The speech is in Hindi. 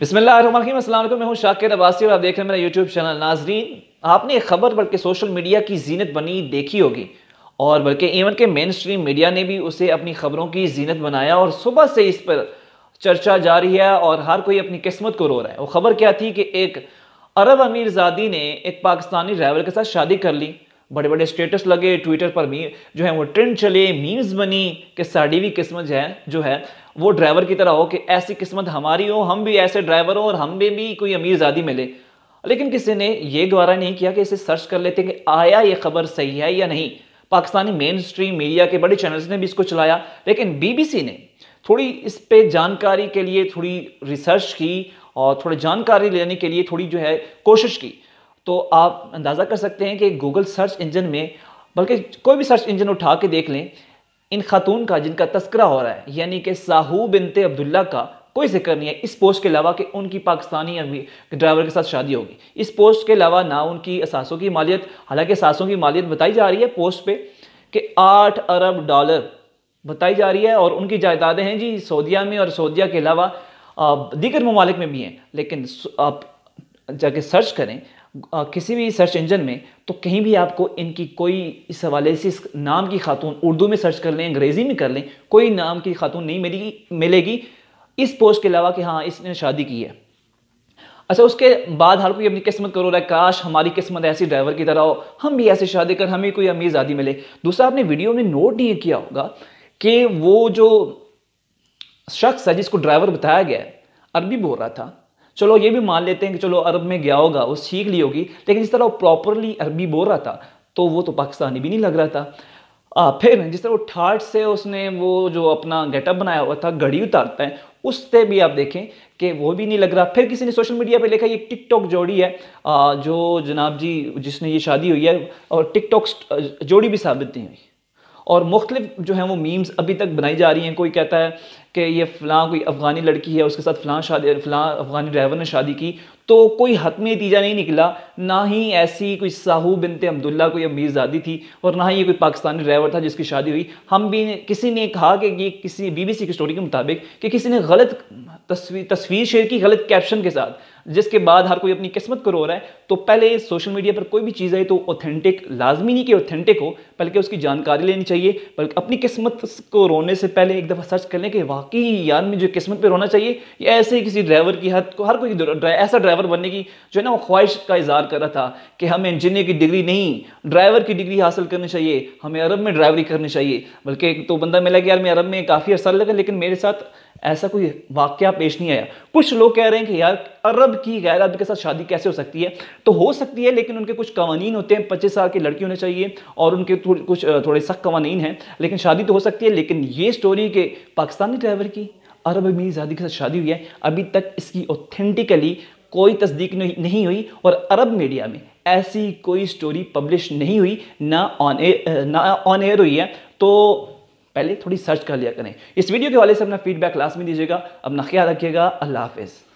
बिसमिल्लाम मैं हूं शाकिर अब्बासी और आप देख रहे हैं मेरा यूट्यूब चैनल नाजरीन आपने एक खबर बल्कि सोशल मीडिया की जीनत बनी देखी होगी और बल्कि इवन के मेन स्ट्रीम मीडिया ने भी उसे अपनी खबरों की जीनत बनाया और सुबह से इस पर चर्चा जारी है और हर कोई अपनी किस्मत को रो रहा है वो खबर क्या थी कि एक अरब अमीरजादी ने एक पाकिस्तानी ड्राइवर के साथ शादी कर ली बड़े बड़े स्टेटस लगे ट्विटर पर भी जो है वो ट्रेंड चले मीम्स बनी कि साड़ी भी किस्मत जो है जो है वो ड्राइवर की तरह हो कि ऐसी किस्मत हमारी हो हम भी ऐसे ड्राइवर हो और हम भी, भी कोई अमीरजादी मिले लेकिन किसी ने ये गवारा नहीं किया कि इसे सर्च कर लेते कि आया ये खबर सही है या नहीं पाकिस्तानी मेन स्ट्रीम मीडिया के बड़े चैनल्स ने भी इसको चलाया लेकिन बीबीसी ने थोड़ी इस पे जानकारी के लिए थोड़ी रिसर्च की और थोड़ी जानकारी लेने के लिए थोड़ी जो है कोशिश की तो आप अंदाज़ा कर सकते हैं कि गूगल सर्च इंजन में बल्कि कोई भी सर्च इंजन उठा के देख लें इन खातून का जिनका तस्करा हो रहा है यानी कि साहू बिनते अब्दुल्ला का कोई जिक्र नहीं है इस पोस्ट के अलावा कि उनकी पाकिस्तानी ड्राइवर के साथ शादी होगी इस पोस्ट के अलावा ना उनकी असासों की मालियत हालांकि असासों की मालियत बताई जा रही है पोस्ट पे कि आठ अरब डॉलर बताई जा रही है और उनकी जायदादें हैं जी सऊदिया में और सऊदिया के अलावा दीगर ममालिक में भी हैं लेकिन आप जाके सर्च करें किसी भी सर्च इंजन में तो कहीं भी आपको इनकी कोई इस हवाले से इस नाम की खातून उर्दू में सर्च कर लें अंग्रेज़ी में कर लें कोई नाम की खातून नहीं मिलेगी मिलेगी इस पोस्ट के अलावा कि हाँ इसने शादी की है अच्छा उसके बाद हर कोई अपनी किस्मत करो रहा है काश हमारी किस्मत ऐसी ड्राइवर की तरह हो हम भी ऐसे शादी कर हमें कोई अमीर आदि मिले दूसरा आपने वीडियो में नोट नहीं किया होगा कि वो जो शख्स है जिसको ड्राइवर बताया गया है अरबी बोल रहा था चलो ये भी मान लेते हैं कि चलो अरब में गया होगा वो सीख ली होगी लेकिन जिस तरह वो प्रॉपरली अरबी बोल रहा था तो वो तो पाकिस्तानी भी नहीं लग रहा था आ, फिर जिस तरह वो ठाट से उसने वो जो अपना गेटअप बनाया हुआ था घड़ी उतारता है उससे भी आप देखें कि वो भी नहीं लग रहा फिर किसी ने सोशल मीडिया पे लिखा ये टिकटॉक जोड़ी है आ, जो जनाब जी जिसने ये शादी हुई है और टिकटॉक जोड़ी भी साबित नहीं हुई और मुख्तलिफ जो है वो मीम्स अभी तक बनाई जा रही हैं कोई कहता है कि ये फलां कोई अफ़गानी लड़की है उसके साथ फ़लाँ शादी फ़लां अफ़गानी ड्राइवर ने शादी की तो कोई हतमी नतीजा नहीं निकला ना ही ऐसी कोई साहू बिनते अब्दुल्ला कोई अमीरजादी थी और ना ही ये कोई पाकिस्तानी ड्राइवर था जिसकी शादी हुई हम भी किसी ने कहा कि ये किसी बीबीसी की स्टोरी के मुताबिक कि किसी ने गलत तस्वीर तस्वीर शेयर की गलत कैप्शन के साथ जिसके बाद हर कोई अपनी किस्मत को रो रहा है तो पहले सोशल मीडिया पर कोई भी चीज़ आई तो ऑथेंटिक लाजमी नहीं कि ऑथेंटिक हो बल्कि उसकी जानकारी लेनी चाहिए बल्कि अपनी किस्मत को रोने से पहले एक दफ़ा सर्च कर लें कि वाकई यार मुझे किस्मत पर रोना चाहिए या ऐसे किसी ड्राइवर की हद को हर कोई ऐसा ड्राइवर बनने की जो है ना वो ख्वाहिश का इजहार कर रहा था कि हमें इंजीनियर की डिग्री नहीं ड्राइवर की डिग्री हासिल करनी चाहिए हमें अरब में ड्राइवरी करनी चाहिए बल्कि एक तो बंदा मिला कि यार मैं अरब में काफ़ी अर्सा लगा लेकिन मेरे साथ ऐसा कोई वाक्य पेश नहीं आया कुछ लोग कह रहे हैं कि यार अरब की गैर अरब के साथ शादी कैसे हो सकती है तो हो सकती है लेकिन उनके कुछ कवानीन होते हैं पच्चीस साल की लड़की होनी चाहिए और उनके थोड़, कुछ थोड़े सख्त कवानीन हैं लेकिन शादी तो हो सकती है लेकिन ये स्टोरी के पाकिस्तानी ड्राइवर की अरब अमीर शादी के साथ शादी हुई है अभी तक इसकी ऑथेंटिकली कोई तस्दीक नहीं हुई और अरब मीडिया में ऐसी कोई स्टोरी पब्लिश नहीं हुई ना ऑन एयर ना ऑन एयर हुई है तो पहले थोड़ी सर्च कर लिया करें इस वीडियो के हवाले से अपना फीडबैक लास्ट में दीजिएगा अपना ख्याल रखिएगा अल्लाह हाफिज़